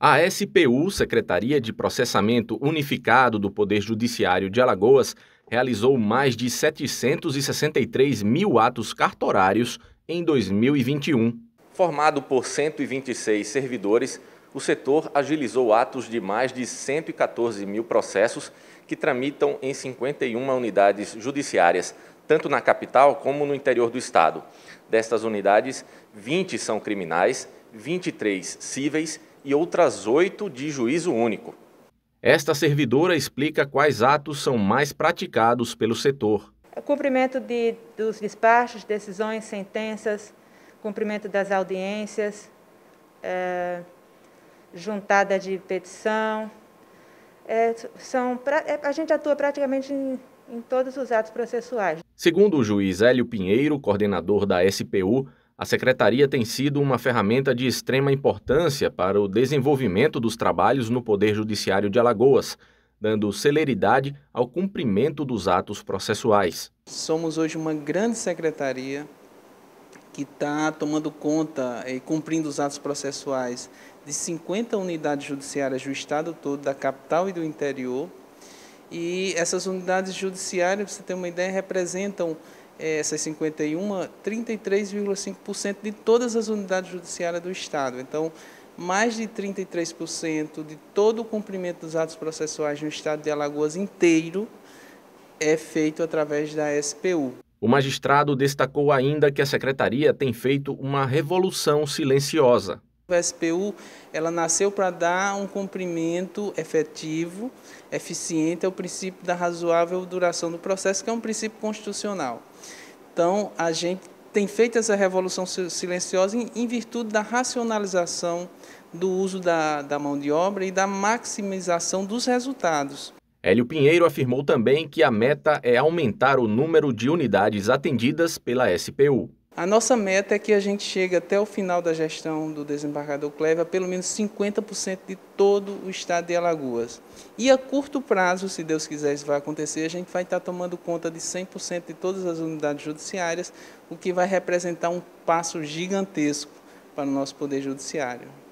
A SPU, Secretaria de Processamento Unificado do Poder Judiciário de Alagoas, realizou mais de 763 mil atos cartorários em 2021. Formado por 126 servidores, o setor agilizou atos de mais de 114 mil processos que tramitam em 51 unidades judiciárias, tanto na capital como no interior do Estado. Destas unidades, 20 são criminais, 23 cíveis e outras oito de juízo único. Esta servidora explica quais atos são mais praticados pelo setor. O cumprimento de, dos despachos, decisões, sentenças, cumprimento das audiências, é, juntada de petição. É, são, é, a gente atua praticamente em, em todos os atos processuais. Segundo o juiz Hélio Pinheiro, coordenador da SPU, a secretaria tem sido uma ferramenta de extrema importância para o desenvolvimento dos trabalhos no Poder Judiciário de Alagoas, dando celeridade ao cumprimento dos atos processuais. Somos hoje uma grande secretaria que está tomando conta eh, e cumprindo os atos processuais de 50 unidades judiciárias do estado todo, da capital e do interior. E essas unidades judiciárias, para você ter uma ideia, representam essas 51, 33,5% de todas as unidades judiciárias do Estado. Então, mais de 33% de todo o cumprimento dos atos processuais no Estado de Alagoas inteiro é feito através da SPU. O magistrado destacou ainda que a secretaria tem feito uma revolução silenciosa a SPU ela nasceu para dar um cumprimento efetivo, eficiente ao princípio da razoável duração do processo, que é um princípio constitucional. Então, a gente tem feito essa revolução silenciosa em, em virtude da racionalização do uso da, da mão de obra e da maximização dos resultados. Hélio Pinheiro afirmou também que a meta é aumentar o número de unidades atendidas pela SPU. A nossa meta é que a gente chegue até o final da gestão do desembargador Cleve a pelo menos 50% de todo o estado de Alagoas. E a curto prazo, se Deus quiser isso vai acontecer, a gente vai estar tomando conta de 100% de todas as unidades judiciárias, o que vai representar um passo gigantesco para o nosso poder judiciário.